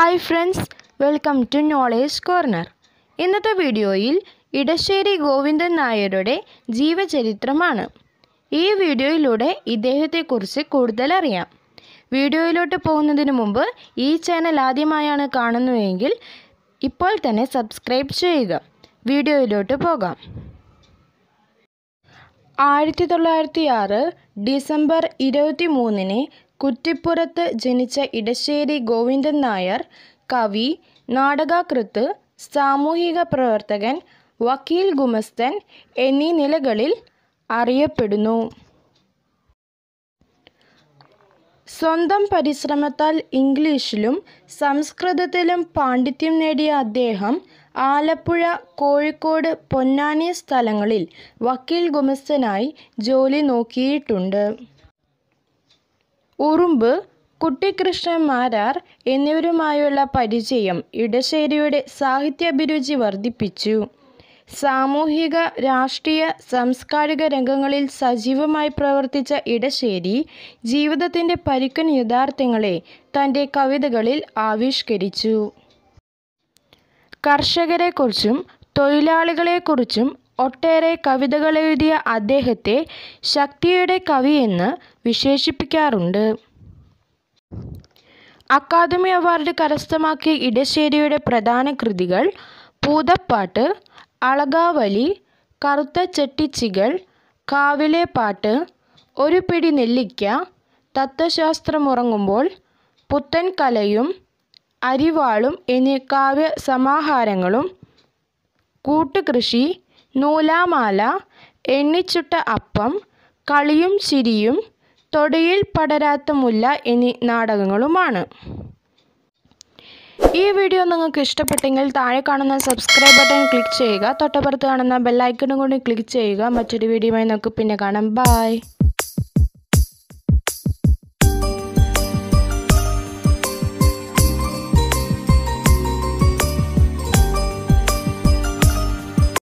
hi friends welcome to knowledge corner ഇന്നത്തെ വീഡിയോയിൽ ഇടശ്ശേരി ഗോവിന്ദൻ നായരുടെ ജീവചരിത്രമാണ് ഈ വീഡിയോയിലൂടെ ഇദ്ദേഹത്തെക്കുറിച്ച് കൂടുതൽ അറിയാം വീഡിയോയിലോട്ട് പോകുന്നതിന് മുമ്പ് ഈ ചാനൽ ആദ്യമായാണ് കാണുന്നുവെങ്കിൽ ഇപ്പോൾ തന്നെ സബ്സ്ക്രൈബ് ചെയ്യുക വീഡിയോയിലോട്ട് പോകാം ആയിരത്തി തൊള്ളായിരത്തി ആറ് ഡിസംബർ ഇരുപത്തി മൂന്നിന് കുറ്റിപ്പുറത്ത് ജനിച്ച ഇടശ്ശേരി ഗോവിന്ദൻ നായർ കവി നാടകാകൃത്ത് സാമൂഹിക പ്രവർത്തകൻ വക്കീൽ ഗുമസ്തൻ എന്നീ നിലകളിൽ അറിയപ്പെടുന്നു സ്വന്തം പരിശ്രമത്താൽ ഇംഗ്ലീഷിലും സംസ്കൃതത്തിലും പാണ്ഡിത്യം നേടിയ അദ്ദേഹം ആലപ്പുഴ കോഴിക്കോട് പൊന്നാനി സ്ഥലങ്ങളിൽ വക്കീൽ ഗുമസ്തനായി ജോലി നോക്കിയിട്ടുണ്ട് ഉറുമ്പ് കുട്ടിക്കൃഷ്ണൻ മാരാർ എന്നിവരുമായുള്ള പരിചയം ഇടശ്ശേരിയുടെ സാഹിത്യാഭിരുചി വർദ്ധിപ്പിച്ചു സാമൂഹിക രാഷ്ട്രീയ സാംസ്കാരിക രംഗങ്ങളിൽ സജീവമായി പ്രവർത്തിച്ച ഇടശ്ശേരി ജീവിതത്തിൻ്റെ പരുക്കൻ യഥാർത്ഥങ്ങളെ തൻ്റെ കവിതകളിൽ ആവിഷ്കരിച്ചു കർഷകരെക്കുറിച്ചും തൊഴിലാളികളെക്കുറിച്ചും ഒട്ടേറെ കവിതകളെഴുതിയ അദ്ദേഹത്തെ ശക്തിയുടെ കവി എന്ന് വിശേഷിപ്പിക്കാറുണ്ട് അക്കാദമി അവാർഡ് കരസ്ഥമാക്കിയ ഇടശ്ശേരിയുടെ പ്രധാന കൃതികൾ പൂതപ്പാട്ട് അളകാവലി കറുത്ത ചെട്ടിച്ചികൾ കാവിലെ പാട്ട് ഒരു പിടി നെല്ലിക്ക തത്വശാസ്ത്രമുറങ്ങുമ്പോൾ പുത്തൻ കലയും അരിവാളും എന്നീ കാവ്യ സമാഹാരങ്ങളും കൂട്ടുകൃഷി നൂലാമാല എണ്ണിച്ചുട്ട അപ്പം കളിയും ചിരിയും തൊടിയിൽ പടരാത്ത മുല്ല എന്നീ നാടകങ്ങളുമാണ് ഈ വീഡിയോ നിങ്ങൾക്ക് ഇഷ്ടപ്പെട്ടെങ്കിൽ താഴെ കാണുന്ന സബ്സ്ക്രൈബ് ബട്ടൺ ക്ലിക്ക് ചെയ്യുക തൊട്ടപ്പുറത്ത് കാണുന്ന ബെല്ലൈക്കണും കൂടി ക്ലിക്ക് ചെയ്യുക മറ്റൊരു വീഡിയോയുമായി നമുക്ക് പിന്നെ കാണാം ബായ്